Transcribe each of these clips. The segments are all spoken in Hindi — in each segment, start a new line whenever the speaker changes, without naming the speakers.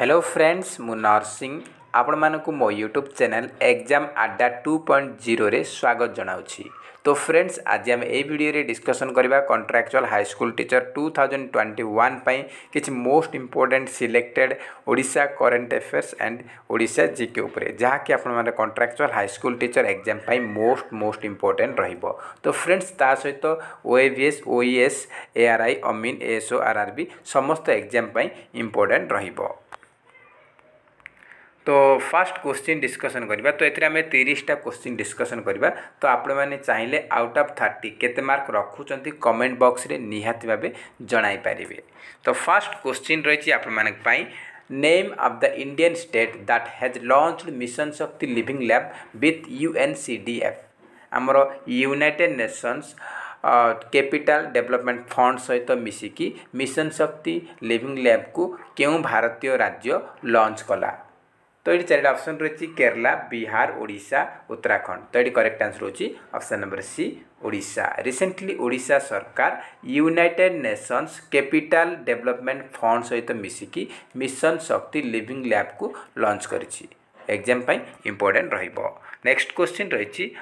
হ্যালো ফ্রেন্ডস মু নরসিং ଆପଣମାନଙ୍କୁ ମୋ YouTube channel exam Adda two point ଜିରୋରେ ସ୍ୱାଗତ ଜଣାଉଛି ତ ଫ୍ରେଣ୍ଡସ୍ ଆଜି ଆମେ ଏହି ଭିଡ଼ିଓରେ ଡିସ୍କସନ୍ କରିବା contractual high school teacher two thousand twenty one ପାଇଁ କିଛି most important selected Odisha current affairs and Odisha GK ଉପରେ ଯାହାକି ଆପଣମାନେ କଣ୍ଟ୍ରାକ୍ଚୁଆଲ୍ ହାଇସ୍କୁଲ୍ ଟିଚର୍ ଏକ୍ଜାମ୍ ପାଇଁ ମୋଷ୍ଟ ମୋଷ୍ଟ ଇମ୍ପୋର୍ଟାଣ୍ଟ ରହିବ ତ ଫ୍ରେଣ୍ଡସ୍ ତା ସହିତ ଓଏଭିଏସ୍ ଓଇଏସ୍ ଏଆର୍ଆଇ ଅମିନ୍ ଏଏସ୍ଓ ଆର୍ଆର୍ବି ସମସ୍ତ ଏକ୍ଜାମ୍ ପାଇଁ ଇମ୍ପୋର୍ଟାଣ୍ଟ ରହିବ তো ফার্স্ট কোশ্চিନ୍ ଡିସ୍କସନ୍ କରିବା ତ ଏଥିରେ ଆମେ ତିରିଶଟା କୋଶ୍ଚିନ୍ ଡିସ୍କସନ୍ କରିବା ତ ଆପଣମାନେ ଚାହିଁଲେ ଆଉଟ୍ ଅଫ୍ ଥାର୍ଟି କେତେ ମାର୍କ ରଖୁଛନ୍ତି କମେଣ୍ଟ ବକ୍ସରେ ନିହାତି ଭାବେ ଜଣାଇ ପାରିବେ ତ ଫାର୍ଷ୍ଟ କୋଶ୍ଚିନ୍ ରହିଛି ଆପଣମାନଙ୍କ ପାଇଁ name of the Indian state that has launched Mission Shakti Living Lab with UNCDF. ଆମର United Nations capital development fund ସହିତ ମିଶିକି ମିଶନ ଶକ୍ତି ଲିଭିଂ ଲ୍ୟାବ୍କୁ କେଉଁ ଭାରତୀୟ ରାଜ୍ୟ ଲଞ୍ଚ କଲା तो ये चार अप्सन रही केरला बिहार ओडा उत्तराखंड तो ये करेक्ट आंसर होची नंबर सी ओडा रिसेंटली सरकार United Nations capital development fund सहित मिसिकी मिशन शक्ति लिविंग लैब को लंच कर एग्जाम इंपोर्टेंट रेक्स्ट क्वेश्चन रही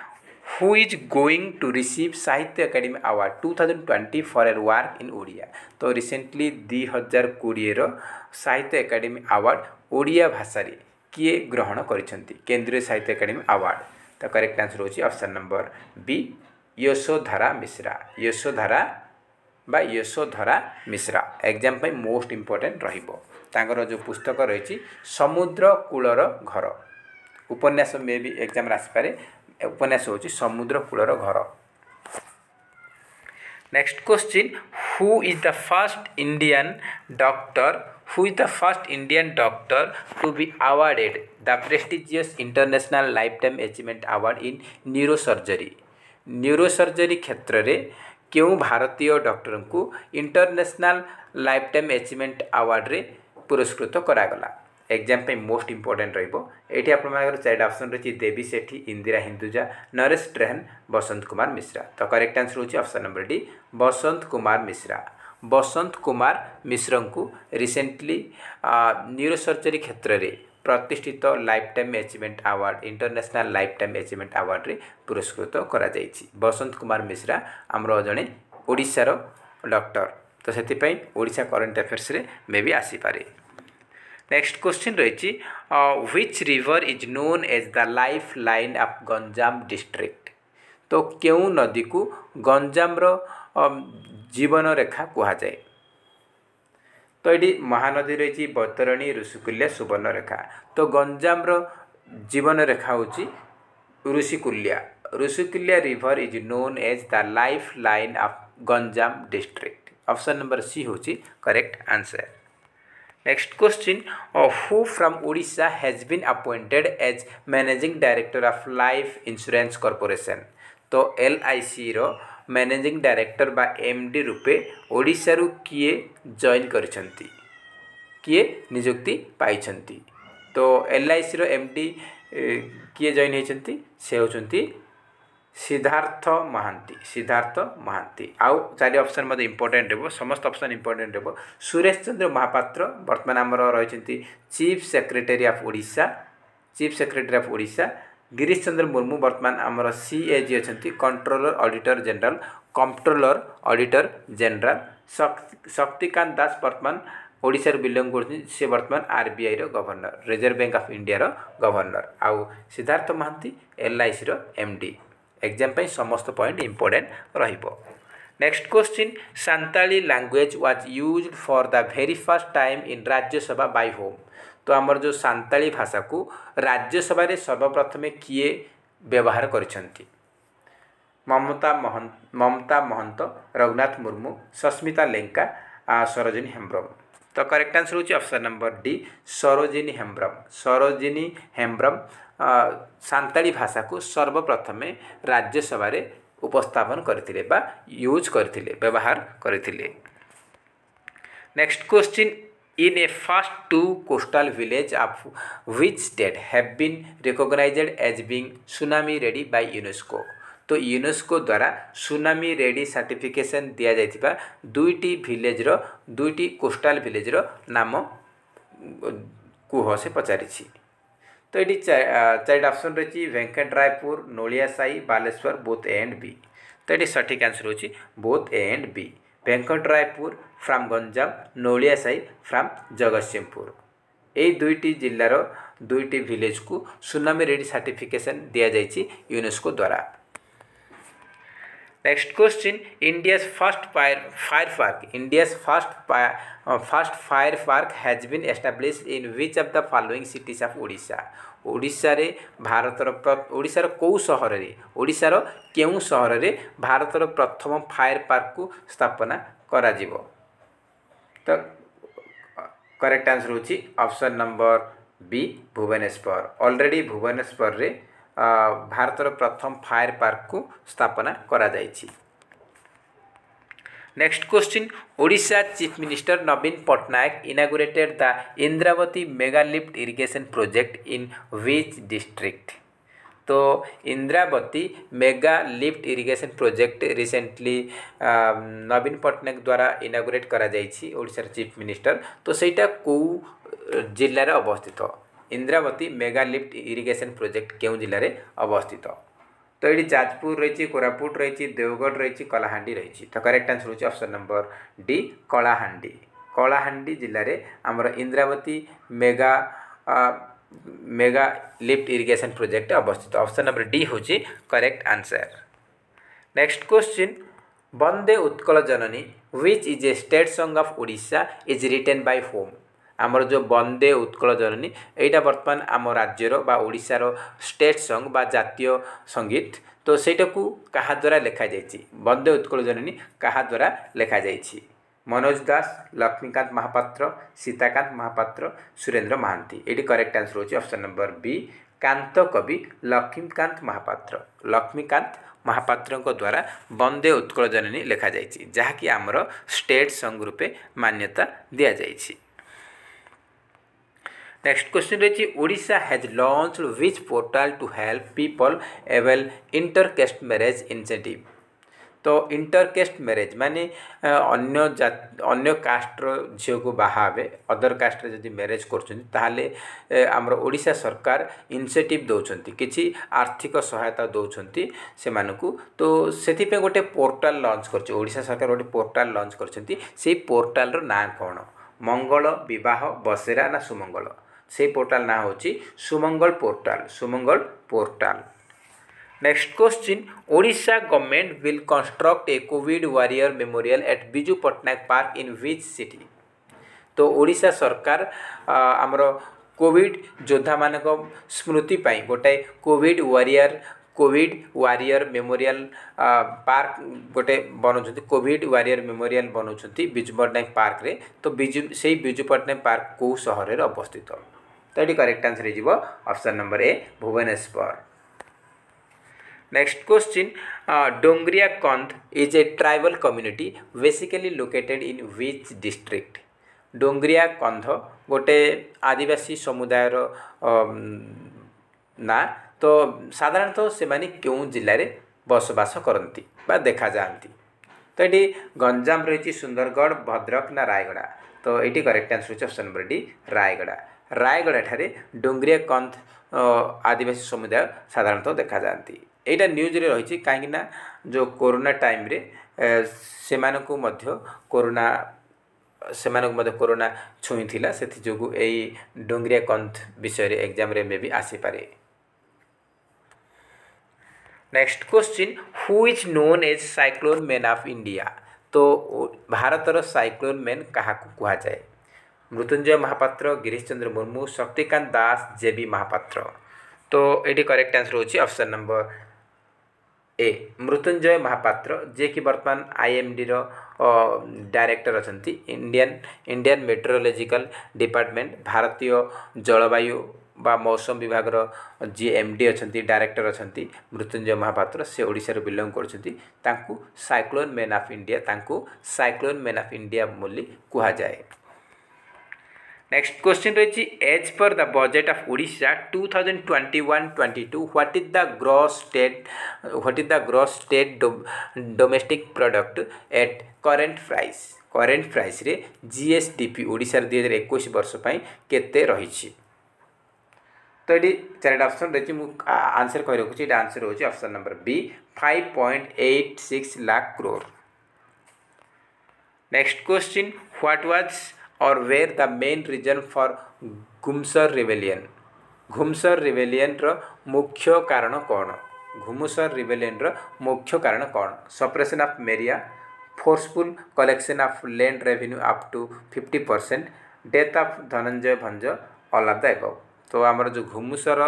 who is going to receive Sahitya Akademi award two thousand twenty for her work इन ओडिया तो रिसेंटली दुई हजार कोड़े साहित्य एकाडेमी अवार्ड ओडिया भाषा କିଏ ଗ୍ରହଣ କରିଛନ୍ତି କେନ୍ଦ୍ରୀୟ ସାହିତ୍ୟ ଏକାଡେମୀ ଆୱାର୍ଡ଼ ତ କରେକ୍ଟ ଆନ୍ସର ହେଉଛି option number B Yashodhara Mishra Yashodhara ବା यशोधरा ମିଶ୍ରା ଏକ୍ଜାମ୍ ପାଇଁ ମୋଷ୍ଟ ଇମ୍ପୋର୍ଟାଣ୍ଟ ରହିବ ତାଙ୍କର ଯେଉଁ ପୁସ୍ତକ ରହିଛି ସମୁଦ୍ର କୂଳର ଘର ଉପନ୍ୟାସ ମେ ବି ଏକ୍ଜାମ୍ରେ ଆସିପାରେ ଉପନ୍ୟାସ ହେଉଛି ସମୁଦ୍ର କୂଳର ଘର next question who is the first Indian doctor who is the first Indian doctor to be awarded the prestigious International Lifetime Achievement Award in Neurosurgery. Neurosurgery କ୍ଷେତ୍ରରେ କେଉଁ ଭାରତୀୟ ଡକ୍ଟରଙ୍କୁ ଇଣ୍ଟରନ୍ୟାସନାଲ୍ ଲାଇଫ୍ ଟାଇମ୍ ଆଚିଭମେଣ୍ଟ ଆୱାର୍ଡ଼ରେ ପୁରସ୍କୃତ କରାଗଲା ଏକ୍ଜାମ୍ ପାଇଁ ମୋଷ୍ଟ ଇମ୍ପୋର୍ଟାଣ୍ଟ ରହିବ ଏଇଠି ଆପଣମାନଙ୍କର ଚାରିଟା ଅପସନ୍ ରହିଛି ଦେବୀ ସେଠୀ ଇନ୍ଦିରା ହିନ୍ଦୁଜା ନରେଶ ଟ୍ରେହନ୍ ବସନ୍ତ କୁମାର ମିଶ୍ରା ତ କରେକ୍ଟ ଆନ୍ସର୍ ହେଉଛି option number D Basanta Kumar Mishra Basanta Kumar ମିଶ୍ରଙ୍କୁ ରିସେଣ୍ଟଲି ନ୍ୟୁରୋ ସର୍ଜରୀ କ୍ଷେତ୍ରରେ ପ୍ରତିଷ୍ଠିତ lifetime achievement award international lifetime achievement ଆୱାର୍ଡ଼ରେ ପୁରସ୍କୃତ କରାଯାଇଛି ବସନ୍ତ କୁମାର ମିଶ୍ରା ଆମର ଜଣେ ଓଡ଼ିଶାର ଡକ୍ଟର ତ ସେଥିପାଇଁ ଓଡ଼ିଶା କରେଣ୍ଟ ଆଫେୟାର୍ସରେ ମେ ବି ଆସିପାରେ ନେକ୍ସଟ କ୍ୱେଶ୍ଚିନ୍ ରହିଛି which river is known as the lifeline of Ganjam district ତ କେଉଁ ନଦୀକୁ ଗଞ୍ଜାମର ଜୀବନରେଖା କୁହାଯାଏ ତ ଏଇଠି ମହାନଦୀ ରହିଛି ବୈତରଣୀ ଋଷିକୂଲ୍ୟା ସୁବର୍ଣ୍ଣରେଖା ତ ଗଞ୍ଜାମର ଜୀବନରେଖା ହେଉଛି Rushikulya Rushikulya river is known as the lifeline of Ganjam district option number C ହେଉଛି correct answer next question who from Odisha has been appointed as managing director of life insurance corporation ତ ଏଲ୍ଆଇସିର ମ୍ୟାନେଜିଂ ଡାଇରେକ୍ଟର ବା ଏମ୍ ଡି ରୂପେ ଓଡ଼ିଶାରୁ କିଏ ଜଏନ୍ କରିଛନ୍ତି କିଏ ନିଯୁକ୍ତି ପାଇଛନ୍ତି ତ ଏଲ୍ ଆଇ ସିର ଏମ୍ ଡି କିଏ ଜଏନ୍ ହେଇଛନ୍ତି ସେ ହେଉଛନ୍ତି ସିଦ୍ଧାର୍ଥ ମହାନ୍ତି ସିଦ୍ଧାର୍ଥ ମହାନ୍ତି ଆଉ ଚାରି ଅପସନ୍ ମଧ୍ୟ ଇମ୍ପୋର୍ଟାଣ୍ଟ ହେବ ସମସ୍ତ ଅପସନ୍ ଇମ୍ପୋର୍ଟାଣ୍ଟ ହେବ ସୁରେଶ ଚନ୍ଦ୍ର ମହାପାତ୍ର ବର୍ତ୍ତମାନ ଆମର ରହିଛନ୍ତି chief secretary of Odisha chief secretary of Odisha Girish Chandra Murmu ବର୍ତ୍ତମାନ ଆମର ସିଏ ଯିଏ ଅଛନ୍ତି controller auditor general comptroller auditor general Shaktikanta Das ବର୍ତ୍ତମାନ ଓଡ଼ିଶାରୁ ବିଲଙ୍ଗ କରୁଛନ୍ତି ସେ ବର୍ତ୍ତମାନ ଆର୍ବିଆଇର ଗଭର୍ଣ୍ଣର ରିଜର୍ଭ ବ୍ୟାଙ୍କ ଅଫ୍ ଇଣ୍ଡିଆର ଗଭର୍ଣ୍ଣର ଆଉ ସିଦ୍ଧାର୍ଥ ମହାନ୍ତି ଏଲ୍ଆଇସିର ଏମ୍ ଡି ଏକ୍ଜାମ୍ ପାଇଁ ସମସ୍ତ ପଏଣ୍ଟ ଇମ୍ପୋର୍ଟାଣ୍ଟ ରହିବ next question Santali language was used for the very first time in Rajya Sabha by whom त आम सान्तालि भाषाको राज्यसभार सर्वप्रथम कि व्यवहार गरि ममता महन्त ममता महंत रघुनाथ मुर्मू सस्मिता लेंका सरोजिनी हेम्रम तो करेक्ट आन्सर हुन्छ option number D Sarojini Hembram Sarojini Hembram भाषा को सर्वप्रथमे राज्यसभार उपस्पन गरिज गरिबार गरिले नक्ट क्वि in a first two coastal village of which state have been recognized as being tsunami ready by UNESCO तो ୟୁନେସ୍କୋ ଦ୍ୱାରା ସୁନାମି ରେଡ଼ି ସାର୍ଟିଫିକେସନ୍ ଦିଆଯାଇଥିବା ଦୁଇଟି ଭିଲେଜ୍ର ଦୁଇଟି କୋଷ୍ଟାଲ୍ ଭିଲେଜ୍ର ନାମ କୁହ ସେ ପଚାରିଛି ତ ଏଠି ଚାରିଟା ଅପସନ୍ ରହିଛି Venkat Raipur Noliya Sahi Baleswar both A and B ତ ଏଠି ସଠିକ୍ ଆନ୍ସର୍ ହେଉଛି both A and B Venkata Raipur from Ganjam Noliya Sahi from Jagatsinghpur এই দুইটি জিল্লার দুইটি ভিলেজকু সুনামি রেডি সার্টিফিকেসন দিয়াযাইছি ইউনেস্কো দ্বারা Next question, India's first fire, firework. India's first, uh, first firework has been established in which of the following cities of Odisha? ଓଡ଼ିଶାରେ ଭାରତର ଓଡ଼ିଶାର କେଉଁ ସହରରେ ଓଡ଼ିଶାର କେଉଁ ସହରରେ ଭାରତର ପ୍ରଥମ ଫାୟାର ପାର୍କକୁ ସ୍ଥାପନା କରାଯିବ the correct answer hochi option number b Bhubaneswar already Bhubaneswar ଭାରତର ପ୍ରଥମ ଫାୟାର ପାର୍କକୁ ସ୍ଥାପନା କରାଯାଇଛି next question Odisha chief minister ନବୀନ Patnaik inaugurated the Indravati mega lift irrigation project in which district तो Indravati mega lift irrigation project recently Naveen Patnaik द्वारा इनोग्रेट कर चीफ मिनिस्टर तो सहीटा कौ जिले अवस्थित Indravati mega lift irrigation project के जिले अवस्थित तो ये जाजपुर रही कोरापुट रही देवगढ़ रही कलाहां रही तो करेक्ट आंसर हो option number D Kalahandi Kalahandi जिले में आमर Indravati mega mega lift irrigation প্রোজেক্টে অবস্থিত অপশন নম্বর ডি হচ্ছে correct answer next question Bande Utkal Janani which is a state song of Odisha is written by whom ଆମର ଯେଉଁ ବନ୍ଦେ ଉତ୍କଳ ଜନନୀ ଏଇଟା ବର୍ତ୍ତମାନ ଆମ ରାଜ୍ୟର ବା ଓଡ଼ିଶାର ଷ୍ଟେଟ୍ ସଙ୍ଗ ବା ଜାତୀୟ ସଙ୍ଗୀତ ତ ସେଇଟାକୁ କାହା ଦ୍ୱାରା ଲେଖାଯାଇଛି ବନ୍ଦେ ଉତ୍କଳ ଜନନୀ କାହା ଦ୍ୱାରା ଲେଖାଯାଇଛି मनोज दास लक्ष्मीकांत महापात्र सीताकांत महापात्र सुरेंद्र महांती ये करेक्ट आंसर होची ऑप्शन नंबर बी कांत कवि लक्ष्मीकांत महापात्र लक्ष्मीकांत ମହାପାତ୍ରଙ୍କ ଦ୍ୱାରା ବନ୍ଦେ ଉତ୍କଳ ଜନନୀ ଲେଖାଯାଇଛି ଯାହାକି ଆମର ଷ୍ଟେଟ୍ ସଙ୍ଗ ରୂପେ ମାନ୍ୟତା ଦିଆଯାଇଛି ନେକ୍ସଟ କ୍ୱେଶ୍ଚିନ୍ ରହିଛି Odisha has launch which portal to help people avail intercaste marriage incentive তো ଇଣ୍ଟରକାଷ୍ଟ ମ୍ୟାରେଜ୍ ମାନେ ଅନ୍ୟ ଅନ୍ୟ କାଷ୍ଟର ଝିଅକୁ ବାହା ହେବେ ଅଦର୍ କାଷ୍ଟରେ ଯଦି ମ୍ୟାରେଜ୍ କରୁଛନ୍ତି ତାହେଲେ ଆମର ଓଡ଼ିଶା ସରକାର ଇନିସିଏଟିଭ୍ ଦେଉଛନ୍ତି କିଛି ଆର୍ଥିକ ସହାୟତା ଦେଉଛନ୍ତି ସେମାନଙ୍କୁ ତ ସେଥିପାଇଁ ଗୋଟେ ପୋର୍ଟାଲ୍ ଲଞ୍ଚ୍ କରିଛି ଓଡ଼ିଶା ସରକାର ଗୋଟେ ପୋର୍ଟାଲ୍ ଲଞ୍ଚ୍ କରିଛନ୍ତି ସେଇ ପୋର୍ଟାଲ୍ର ନାଁ କ'ଣ ମଙ୍ଗଳ ବିବାହ ବସେରା ନା ସୁମଙ୍ଗଳ ସେଇ ପୋର୍ଟାଲ୍ ନାଁ ହେଉଛି Sumangal portal Sumangal portal next question Odisha government will construct a covid warrior memorial at Biju Patnaik park in which city तो ओडिशा सरकार आमर कोविड योद्धा मान स्मृति गोटे covid warrior covid warrior memorial park গোটে বনাউছেন কোভিড ওয়ারিয়র মেমোরিয়াল বনাউছেন বিজু পট্টনাক পার্করে তো বিজু সেই বিজু পট্টনাক পার্ক কেউ সহরের অবস্থিত তো এটি করেক্ট আনসর হয়ে option number A Bhubaneswar Next question uh, Dongriya Kond is a tribal community basically located in which district? Dongria Kondh ଗୋଟେ ଆଦିବାସୀ ସମୁଦାୟର ନାଁ ତ ସାଧାରଣତଃ ସେମାନେ କେଉଁ ଜିଲ୍ଲାରେ ବସବାସ କରନ୍ତି ବା ଦେଖାଯାଆନ୍ତି ତ ଏଠି ଗଞ୍ଜାମ ରହିଛି ସୁନ୍ଦରଗଡ଼ ଭଦ୍ରକ ନା ରାୟଗଡ଼ା ତ ଏଠି କରେକ୍ଟ ଆନ୍ସର ହେଉଛି ଅପସନ୍ ନମ୍ବର ଡି ରାୟଗଡ଼ା ରାୟଗଡ଼ାଠାରେ ଡୋଙ୍ଗରିଆ କନ୍ଧ ଆଦିବାସୀ ସମୁଦାୟ ସାଧାରଣତଃ ଦେଖାଯାଆନ୍ତି ଏଇଟା ନ୍ୟୁଜ୍ରେ ରହିଛି କାହିଁକିନା ଯେଉଁ କୋରୋନା ଟାଇମ୍ରେ ସେମାନଙ୍କୁ ମଧ୍ୟ କୋରୋନା ସେମାନଙ୍କୁ ମଧ୍ୟ କୋରୋନା ଛୁଇଁଥିଲା ସେଥିଯୋଗୁଁ ଏଇ ଡୁଙ୍ଗରିଆ କନ୍ଥ ବିଷୟରେ ଏକ୍ଜାମ୍ରେ ମେ ବି ଆସିପାରେ next question who is known as cyclone man of India ତ ଭାରତର ସାଇକ୍ଲୋନ୍ ମେନ୍ କାହାକୁ କୁହାଯାଏ ମୃତ୍ୟୁଞ୍ଜୟ ମହାପାତ୍ର ଗିରିଶ ଚନ୍ଦ୍ର ମୁର୍ମୁ ଶକ୍ତିକାନ୍ତ ଦାସ ଜେ ବି ମହାପାତ୍ର तो ये करेक्ट आंसर होची option number A Mrutyunjay Mohapatra ଯିଏକି ବର୍ତ୍ତମାନ ଆଇଏମ୍ଡିର ଡାଇରେକ୍ଟର ଅଛନ୍ତି ଇଣ୍ଡିଆନ୍ ଇଣ୍ଡିଆନ୍ ମେଟ୍ରୋଲୋଜିକାଲ୍ ଡିପାର୍ଟମେଣ୍ଟ ଭାରତୀୟ ଜଳବାୟୁ ବା ମୌସମ ବିଭାଗର ଯିଏ ଏମ୍ ଡି ଅଛନ୍ତି ଡାଇରେକ୍ଟର ଅଛନ୍ତି ମୃତ୍ୟୁଞ୍ଜୟ ମହାପାତ୍ର ସେ ଓଡ଼ିଶାରୁ ବିଲଙ୍ଗ କରୁଛନ୍ତି ତାଙ୍କୁ ସାଇକ୍ଲୋନ୍ ମେନ୍ ଅଫ୍ ଇଣ୍ଡିଆ ତାଙ୍କୁ ସାଇକ୍ଲୋନ୍ ମେନ୍ ଅଫ୍ ଇଣ୍ଡିଆ ବୋଲି କୁହାଯାଏ Next question Rachi, as per the budget of Odisha 2021-22, what is the gross state what is the gross state do, domestic product at current price? Current price रे GSDP ओडिशा रे 2021 वर्ष ପାଇଁ କେତେ ରହିଛି तो ये चार ऑप्शन रही आंसर कही रखुच्छे ये आंसर हूँ option number B five point eight six lakh crore next question what was or were the main reason for Ghumsar rebellion Ghumsar rebellion र मुख्य कारण कन् घुमसर रिभेन र मुख्य कारण कन् suppression of Meriah forceful collection of land revenue up to fifty percent death of Dhananjay Bhanj D एउटा ତ ଆମର ଯେଉଁ ଘୁମୁସର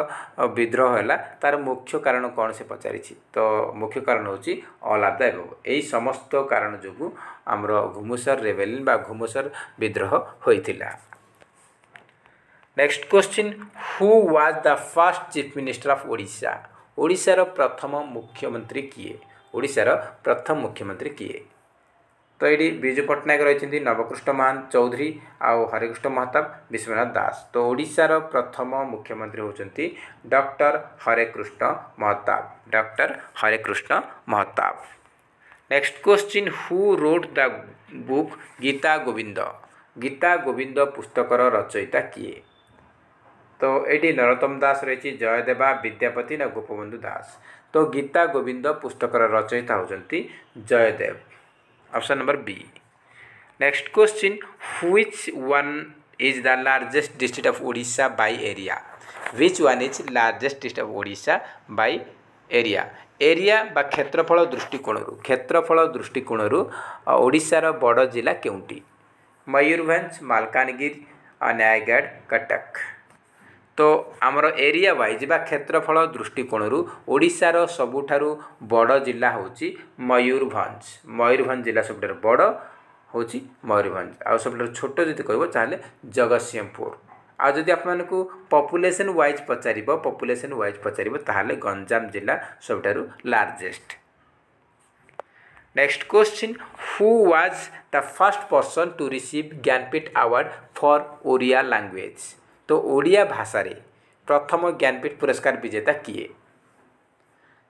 ବିଦ୍ରୋହ ହେଲା ତା'ର ମୁଖ୍ୟ କାରଣ କ'ଣ ସେ ପଚାରିଛି ତ ମୁଖ୍ୟ କାରଣ ହେଉଛି ଅଲାଦା ଏବଂ ଏହି ସମସ୍ତ କାରଣ ଯୋଗୁଁ ଆମର ଘୁମୁସର ରେଭେଲିନ୍ ବା ଘୁମୁସର ବିଦ୍ରୋହ ହୋଇଥିଲା next question who was the first chief minister of Odisha ଓଡ଼ିଶାର ପ୍ରଥମ ମୁଖ୍ୟମନ୍ତ୍ରୀ କିଏ ଓଡ଼ିଶାର ପ୍ରଥମ ମୁଖ୍ୟମନ୍ତ୍ରୀ କିଏ ତ ଏଇଠି ବିଜୁ ପଟ୍ଟନାୟକ ରହିଛନ୍ତି ନବକୃଷ୍ଣ ମହାନ୍ତ ଚୌଧୁରୀ ଆଉ ହରେକୃଷ୍ଣ ମହତାବ ବିଶ୍ୱନାଥ ଦାସ ତ ଓଡ଼ିଶାର ପ୍ରଥମ ମୁଖ୍ୟମନ୍ତ୍ରୀ ହେଉଛନ୍ତି doctor Harekrushna Mahtab doctor Harekrushna Mahtab next question who wrote the book Gita Govinda Gita Govinda ପୁସ୍ତକର ରଚୟିତା କିଏ ତ ଏଇଠି ନରୋତ୍ତମ ଦାସ ରହିଛି ଜୟଦେବା ବିଦ୍ୟାପତି ନା ଗୋପବନ୍ଧୁ ଦାସ ତ ଗୀତା ଗୋବିନ୍ଦ ପୁସ୍ତକର ରଚୟିତା ହେଉଛନ୍ତି Jayadev option number B next question which one is the largest district of Orissa by area which one is largest district of Orissa by area area ବା କ୍ଷେତ୍ରଫଳ ଦୃଷ୍ଟିକୋଣରୁ କ୍ଷେତ୍ରଫଳ ଦୃଷ୍ଟିକୋଣରୁ ଓଡ଼ିଶାର ବଡ଼ ଜିଲ୍ଲା କେଉଁଟି ମୟୂରଭଞ୍ଜ ମାଲକାନଗିରି ନୟାଗଡ଼ କଟକ तो आम एरिया वाइज बा क्षेत्रफल दृष्टिकोण ओडार सबुठ बड जिल्ला हूँ मयूरभ मयूरभ जिल्ला सब बड हौ मयुरभ आउँ सबै छोटो जगत सिंहपुर आ आउँदा आप पपुलेसन वाइज पचार पपुलेसन वाइज पचार गंजाम जिला जिल्ला सबुठु next question who was the first person to receive Jnanpith for for language ତ ଓଡ଼ିଆ ଭାଷାରେ ପ୍ରଥମ ଜ୍ଞାନପୀଠ ପୁରସ୍କାର ବିଜେତା କିଏ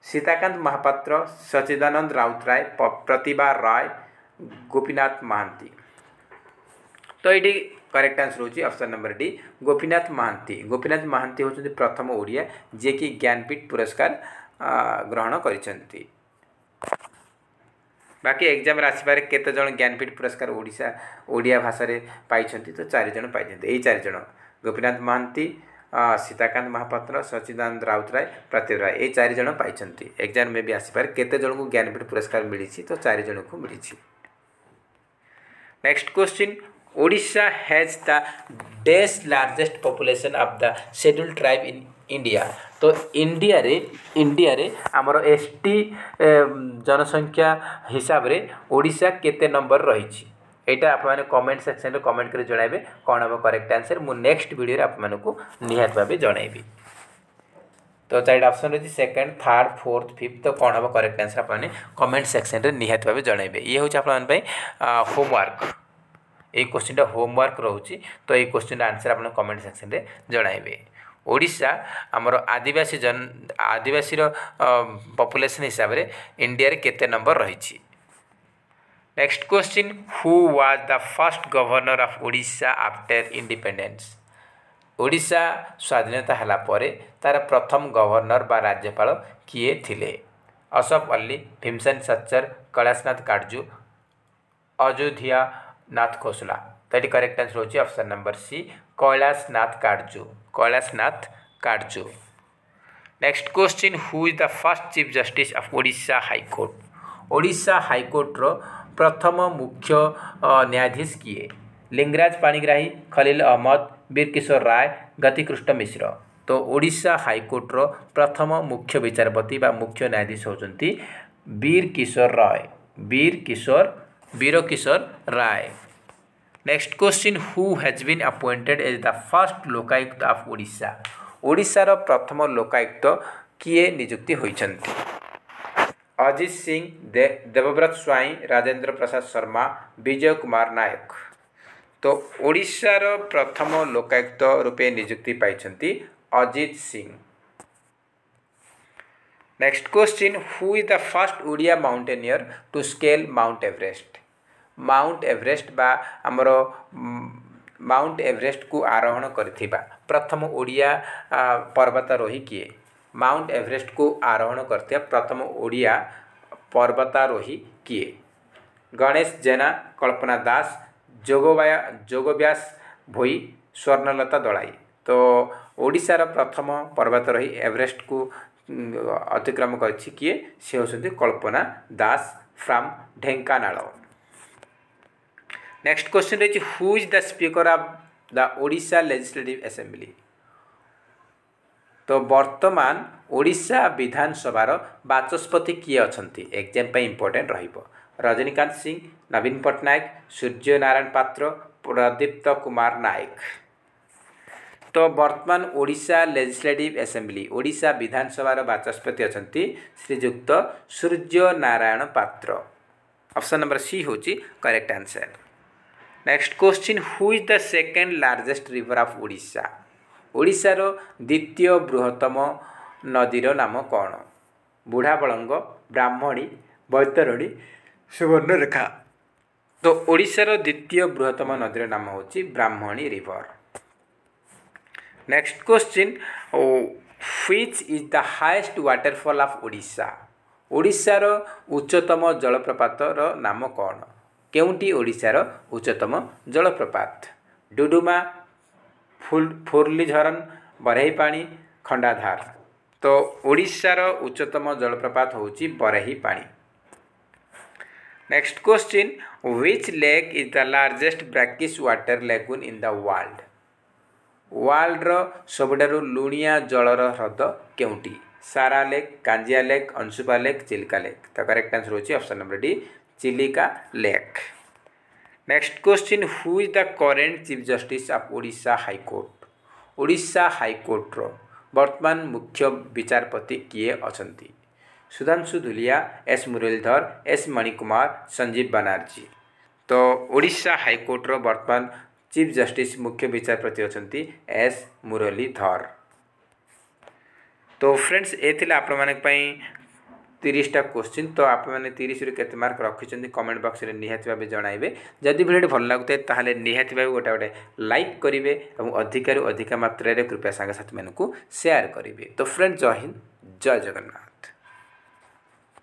ସୀତାକାନ୍ତ ମହାପାତ୍ର ସଚ୍ଚିଦାନନ୍ଦ ରାଉତରାୟ ପ୍ରତିଭା ରାୟ ଗୋପୀନାଥ ମହାନ୍ତି ତ ଏଇଠି କରେକ୍ଟ ଆନ୍ସର ହେଉଛି option number D Gopinath Mohanty Gopinath Mohanty ହେଉଛନ୍ତି ପ୍ରଥମ ଓଡ଼ିଆ ଯିଏକି ଜ୍ଞାନପୀଠ ପୁରସ୍କାର ଗ୍ରହଣ କରିଛନ୍ତି ବାକି ଏକ୍ଜାମ୍ରେ ଆସିବାରେ କେତେଜଣ ଜ୍ଞାନପୀଠ ପୁରସ୍କାର ଓଡ଼ିଶା ଓଡ଼ିଆ ଭାଷାରେ ପାଇଛନ୍ତି ତ ଚାରିଜଣ ପାଇଛନ୍ତି ଏଇ ଚାରିଜଣ ଗୋପୀନାଥ ମହାନ୍ତି ସୀତାକାନ୍ତ ମହାପାତ୍ର ସଚିଦାନନ୍ଦ ରାଉତରାୟ ପ୍ରତିଭ ରାୟ ଏଇ ଚାରି ଜଣ ପାଇଛନ୍ତି ଏକ୍ଜାମ୍ ମେ ବି ଆସିପାରେ କେତେ ଜଣଙ୍କୁ ଜ୍ଞାନପୀଠ ପୁରସ୍କାର ମିଳିଛି ତ ଚାରି ଜଣଙ୍କୁ ମିଳିଛି next question Odisha has the ଡେସ୍ largest population of the scheduled tribe in India ତ ଇଣ୍ଡିଆରେ ଇଣ୍ଡିଆରେ ଆମର ଏସ୍ ଟି ଜନସଂଖ୍ୟା ହିସାବରେ ଓଡ଼ିଶା କେତେ ନମ୍ବର ରହିଛି ଏଇଟା ଆପଣମାନେ କମେଣ୍ଟ ସେକ୍ସନରେ କମେଣ୍ଟ କରି ଜଣାଇବେ କ'ଣ ହେବ କରେକ୍ଟ ଆନ୍ସର୍ ମୁଁ ନେକ୍ସଟ ଭିଡ଼ିଓରେ ଆପଣମାନଙ୍କୁ ନିହାତି ଭାବେ ଜଣାଇବି ତ ଚାରିଟା ଅପସନ୍ ରହିଛି ସେକେଣ୍ଡ ଥାର୍ଡ଼ ଫୋର୍ଥ ଫିଫ୍ଥ ତ କ'ଣ ହେବ କରେକ୍ଟ ଆନ୍ସର୍ ଆପଣମାନେ କମେଣ୍ଟ ସେକ୍ସନରେ ନିହାତି ଭାବେ ଜଣାଇବେ ଇଏ ହେଉଛି ଆପଣମାନଙ୍କ ପାଇଁ ହୋମୱାର୍କ এই কোশ্চিনটা হোমওয়ার্ক রয়েছে তো এই কোশ্চিনটা আনসার আপনার কমেন্ট সেকশনরে জনাইবে ওড়িশা আমার আদিবাসী জন আদিবাসীর পপুলেসন হিসাবে ইন্ডিয়ার কেতে নম্বর রয়েছে Next question Who was the first governor of Odisha after independence? Odisha ସ୍ୱାଧୀନତା ହେଲା ପରେ ତା'ର ପ୍ରଥମ ଗଭର୍ଣ୍ଣର ବା ରାଜ୍ୟପାଳ କିଏ ଥିଲେ ଅସଫ ଅଲ୍ଲୀ ଭୀମସେନ ସଚ୍ଚର କୈଳାସନାଥ କାର୍ଜୁ ଅଯୋଧ୍ୟା ନାଥ ଖୋସଲା ତ ଏଠି କରେକ୍ଟ ଆନ୍ସର ହେଉଛି option number C Kailashnath Katju Kailashnath Katju next question who is the first chief justice of Odisha high court Odisha ହାଇକୋର୍ଟର प्रथम मुख्य न्यायाधीश किए लिंगराज पाणिग्राही खलील अहमद ବୀରକିଶୋର ରାୟ ଗତିକୃଷ୍ଣ ମିଶ୍ର ତ ଓଡ଼ିଶା ହାଇକୋର୍ଟର ପ୍ରଥମ ମୁଖ୍ୟ ବିଚାରପତି ବା ମୁଖ୍ୟ ନ୍ୟାୟାଧୀଶ ହେଉଛନ୍ତି Birakishore Ray Birakishore Birakishore Ray next question who has been appointed as the first Lokayukta of Odisha ଓଡ଼ିଶାର ପ୍ରଥମ ଲୋକାୟୁକ୍ତ କିଏ ନିଯୁକ୍ତି ହୋଇଛନ୍ତି अजीत सिंह दे, দেবব্রত স্বাଇଁ ରାଜେନ୍ଦ୍ର ପ୍ରସାଦ ଶର୍ମା ବିଜୟ କୁମାର ନାୟକ ତ ଓଡ଼ିଶାର ପ୍ରଥମ ଲୋକାୟୁକ୍ତ ରୂପେ ନିଯୁକ୍ତି ପାଇଛନ୍ତି Ajit Singh next question who is the first Odia mountaineer to scale mount Everest mount Everest ବା ଆମର ମାଉଣ୍ଟ ଏଭରେଷ୍ଟକୁ ଆରୋହଣ କରିଥିବା ପ୍ରଥମ ଓଡ଼ିଆ ପର୍ବତାରୋହୀ କିଏ माउंट एवरेस्ट को आरोहण कर प्रथम ओडिया पर्वतारोह किए गणेश जेना कल्पना दास जोगवाया जोगव्यास भोई स्वर्णलता दलाई तो ओडार प्रथम पर्वतारोह एवरेस्ट को अतिक्रम करे से Kalpana Das from Dhenkanal next question रही who's the speaker of the Odisha legislative assembly त बर्तमान ओडा विधानसभार बाचस्पति के पे इंपोर्टेंट इम्पोर्टेन्ट रह सिंह नवीन पटनायक सूर्य नारायण पात्र प्रदीप्त कुमार नायक तो वर्तमान ओडा लेजिस्लेटिव असेंबली ओडा विधानसभा रो बाचस्पति अहिले Shriyukta Surya Narayan Patro option number C होची correct answer next question who is the second largest river of Odisha ଓଡ଼ିଶାର ଦ୍ୱିତୀୟ ବୃହତ୍ତମ ନଦୀର ନାମ କ'ଣ ବୁଢ଼ାବଳଙ୍ଗ ବ୍ରାହ୍ମଣୀ ବୈତରଣୀ ସୁବର୍ଣ୍ଣରେଖା ତ ଓଡ଼ିଶାର ଦ୍ୱିତୀୟ ବୃହତ୍ତମ ନଦୀର ନାମ ହେଉଛି Brahmani river next question which is the highest waterfall of Odisha ଓଡ଼ିଶାର ଉଚ୍ଚତମ ଜଳପ୍ରପାତର ନାମ କ'ଣ କେଉଁଟି ଓଡ଼ିଶାର ଉଚ୍ଚତମ ଜଳପ୍ରପାତ ଡୁଡ଼ୁମା फुल फुलि झरन बरै पाणि खण्डाधार त उच्चतम जलप्रपात हौ next question which lake is the largest brackish water lagoon in the world world र सबैठु लूनिया जल र हद के सारा लेक् काेक अंशुपा लेक् चेल लेक् तरेक्ट आन्सर हुन्छ option number D Chilika lake next question who is the current chief justice of Odisha high court Odisha हाइकोर्टर वर्तमान मुख्य विचारपति किए अछंती सुधांशु धुलिया एस मुरलीधर एस मणिकुमार संजीव बनर्जी तो ओडिशा हाइकोर्टर वर्तमान चीफ जस्टिस मुख्य विचारपति अछंती एस मुरलीधर तो फ्रेंड्स ये आप তিরিশটা কোশ্চিন তো আপনার তিরিশরু কেতে মার্ক রক্ষিছেন কমেন্ট বক্সরে নিহতি ভাবে জনাইবে যদি ভিডিওটি ভাল লাগুতে তাহলে নিহতি ভাবে গোটা গোটে লাইক করবে এবং অধিকারু অধিকা মাত্রায় কৃপয়া সাংসাথী মানুষ সেয়ার করবে তো ফ্রেন্ড জয় হিন্দ জয় জগন্নাথ